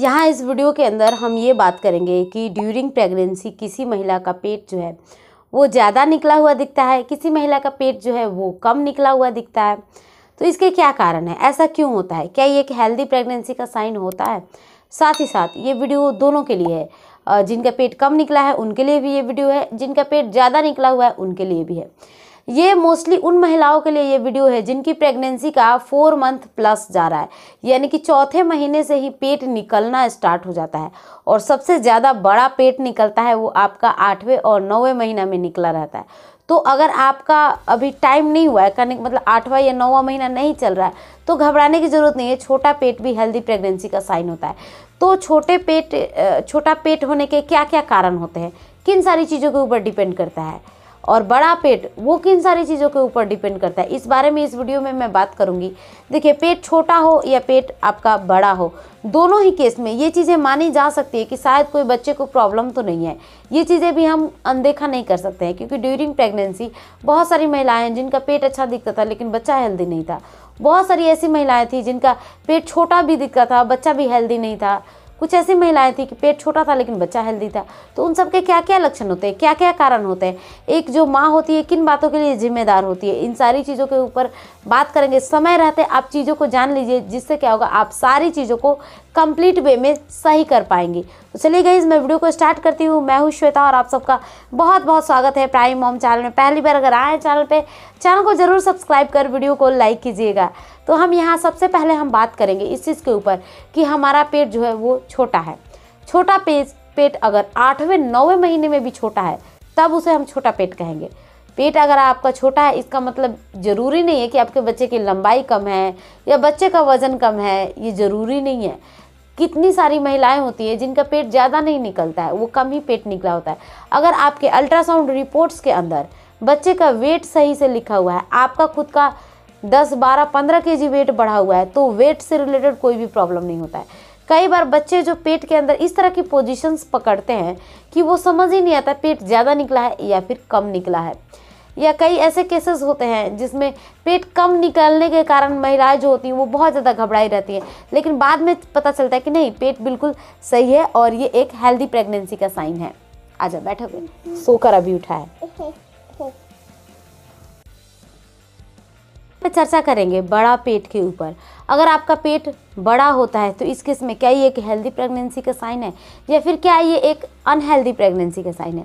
यहाँ इस वीडियो के अंदर हम ये बात करेंगे कि ड्यूरिंग प्रेगनेंसी किसी महिला का पेट जो है वो ज़्यादा निकला हुआ दिखता है किसी महिला का पेट जो है वो कम निकला हुआ दिखता है तो इसके क्या कारण है ऐसा क्यों होता है क्या ये एक हेल्दी प्रेगनेंसी का साइन होता है साथ ही साथ ये वीडियो दोनों के लिए है जिनका पेट कम निकला है उनके लिए भी ये वीडियो है जिनका पेट ज़्यादा निकला हुआ है उनके लिए भी है ये मोस्टली उन महिलाओं के लिए ये वीडियो है जिनकी प्रेगनेंसी का फोर मंथ प्लस जा रहा है यानी कि चौथे महीने से ही पेट निकलना स्टार्ट हो जाता है और सबसे ज़्यादा बड़ा पेट निकलता है वो आपका आठवें और नौवें महीना में निकला रहता है तो अगर आपका अभी टाइम नहीं हुआ है करने मतलब आठवां या नौवा महीना नहीं चल रहा है तो घबराने की ज़रूरत नहीं है छोटा पेट भी हेल्दी प्रेगनेंसी का साइन होता है तो छोटे पेट छोटा पेट होने के क्या क्या कारण होते हैं किन सारी चीज़ों के ऊपर डिपेंड करता है और बड़ा पेट वो किन सारी चीज़ों के ऊपर डिपेंड करता है इस बारे में इस वीडियो में मैं बात करूंगी देखिए पेट छोटा हो या पेट आपका बड़ा हो दोनों ही केस में ये चीज़ें मानी जा सकती है कि शायद कोई बच्चे को प्रॉब्लम तो नहीं है ये चीज़ें भी हम अनदेखा नहीं कर सकते हैं क्योंकि ड्यूरिंग प्रेगनेंसी बहुत सारी महिलाएँ हैं जिनका पेट अच्छा दिखता था लेकिन बच्चा हेल्दी नहीं था बहुत सारी ऐसी महिलाएँ थी जिनका पेट छोटा भी दिखता था बच्चा भी हेल्दी नहीं था कुछ ऐसी महिलाएं थी कि पेट छोटा था लेकिन बच्चा हेल्दी था तो उन सबके क्या क्या लक्षण होते हैं क्या क्या कारण होते हैं एक जो माँ होती है किन बातों के लिए जिम्मेदार होती है इन सारी चीज़ों के ऊपर बात करेंगे समय रहते आप चीज़ों को जान लीजिए जिससे क्या होगा आप सारी चीज़ों को कंप्लीट वे में सही कर पाएंगे तो चलिए गई मैं वीडियो को स्टार्ट करती हूँ मैं हूँ श्वेता और आप सबका बहुत बहुत स्वागत है प्राइम मॉम चैनल में पहली बार अगर आए चैनल पे चैनल को ज़रूर सब्सक्राइब कर वीडियो को लाइक कीजिएगा तो हम यहाँ सबसे पहले हम बात करेंगे इस चीज़ के ऊपर कि हमारा पेट जो है वो छोटा है छोटा पेट पेट अगर आठवें नौवें महीने में भी छोटा है तब उसे हम छोटा पेट कहेंगे पेट अगर आपका छोटा है इसका मतलब ज़रूरी नहीं है कि आपके बच्चे की लंबाई कम है या बच्चे का वज़न कम है ये ज़रूरी नहीं है कितनी सारी महिलाएं होती है जिनका पेट ज़्यादा नहीं निकलता है वो कम ही पेट निकला होता है अगर आपके अल्ट्रासाउंड रिपोर्ट्स के अंदर बच्चे का वेट सही से लिखा हुआ है आपका खुद का दस बारह पंद्रह के जी वेट बढ़ा हुआ है तो वेट से रिलेटेड कोई भी प्रॉब्लम नहीं होता है कई बार बच्चे जो पेट के अंदर इस तरह की पोजिशंस पकड़ते हैं कि वो समझ ही नहीं आता पेट ज़्यादा निकला है या फिर कम निकला है या कई ऐसे केसेस होते हैं जिसमें पेट कम निकलने के कारण महिलाएं जो होती हैं वो बहुत ज़्यादा घबराई रहती हैं लेकिन बाद में पता चलता है कि नहीं पेट बिल्कुल सही है और ये एक हेल्दी प्रेगनेंसी का साइन है आ जाओ बैठोगे सोकर अभी उठा है चर्चा करेंगे बड़ा पेट के ऊपर अगर आपका पेट बड़ा होता है तो इस केस में क्या ये एक हेल्दी प्रेगनेंसी का साइन है या फिर क्या ये एक अनहेल्दी प्रेगनेंसी का साइन है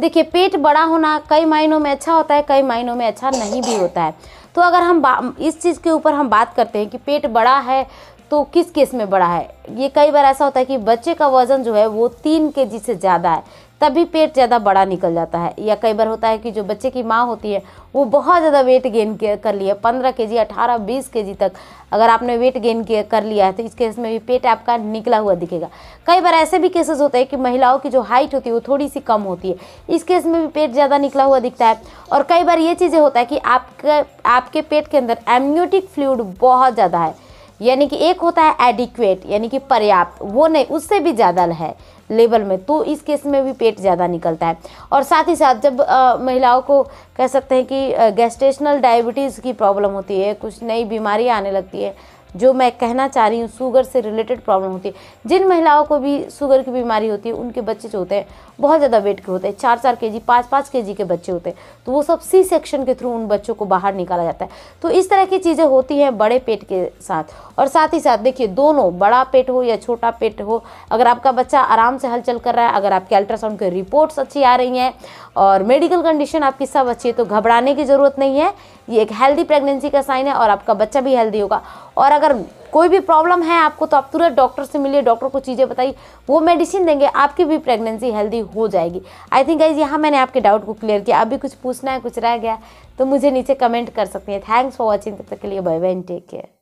देखिए पेट बड़ा होना कई मायनों में अच्छा होता है कई मायनों में अच्छा नहीं भी होता है तो अगर हम इस चीज़ के ऊपर हम बात करते हैं कि पेट बड़ा है तो किस केस में बड़ा है ये कई बार ऐसा होता है कि बच्चे का वज़न जो है वो तीन के जी से ज़्यादा है तभी पेट ज़्यादा बड़ा निकल जाता है या कई बार होता है कि जो बच्चे की माँ होती है वो बहुत ज़्यादा वेट गेन कर लिया है पंद्रह के जी अठारह बीस के जी तक अगर आपने वेट गेन कर लिया है तो इस केस में भी पेट आपका निकला हुआ दिखेगा कई बार ऐसे भी केसेस होते हैं कि महिलाओं की जो हाइट होती है वो थोड़ी सी कम होती है इस केस में भी पेट ज़्यादा निकला हुआ दिखता है और कई बार ये चीज़ें होता है कि आपके आपके पेट के अंदर एम्यूटिक फ्लूड बहुत ज़्यादा है यानी कि एक होता है एडिक्वेट यानी कि पर्याप्त वो नहीं उससे भी ज़्यादा है लेवल में तो इस केस में भी पेट ज़्यादा निकलता है और साथ ही साथ जब आ, महिलाओं को कह सकते हैं कि गैस्टेशनल डायबिटीज़ की प्रॉब्लम होती है कुछ नई बीमारियाँ आने लगती है जो मैं कहना चाह रही हूँ शुगर से रिलेटेड प्रॉब्लम होती है जिन महिलाओं को भी शुगर की बीमारी होती है उनके बच्चे जो होते हैं बहुत ज़्यादा वेट के होते हैं चार चार के जी पाँच पाँच के जी के बच्चे होते हैं तो वो सब सी सेक्शन के थ्रू उन बच्चों को बाहर निकाला जाता है तो इस तरह की चीज़ें होती हैं बड़े पेट के साथ और साथ ही साथ देखिए दोनों बड़ा पेट हो या छोटा पेट हो अगर आपका बच्चा आराम से हलचल कर रहा है अगर आपके अल्ट्रासाउंड की रिपोर्ट्स अच्छी आ रही हैं और मेडिकल कंडीशन आपकी सब अच्छी है तो घबराने की ज़रूरत नहीं है ये एक हेल्दी प्रेगनेंसी का साइन है और आपका बच्चा भी हेल्दी होगा और अगर कोई भी प्रॉब्लम है आपको तो आप तुरंत डॉक्टर से मिलिए डॉक्टर को चीज़ें बताइए वो मेडिसिन देंगे आपकी भी प्रेगनेंसी हेल्दी हो जाएगी आई थिंक गाइज यहाँ मैंने आपके डाउट को क्लियर किया अभी कुछ पूछना है कुछ रह गया तो मुझे नीचे कमेंट कर सकती हैं थैंक्स फॉर वॉचिंग तब तक के लिए बाय बाय टेक केयर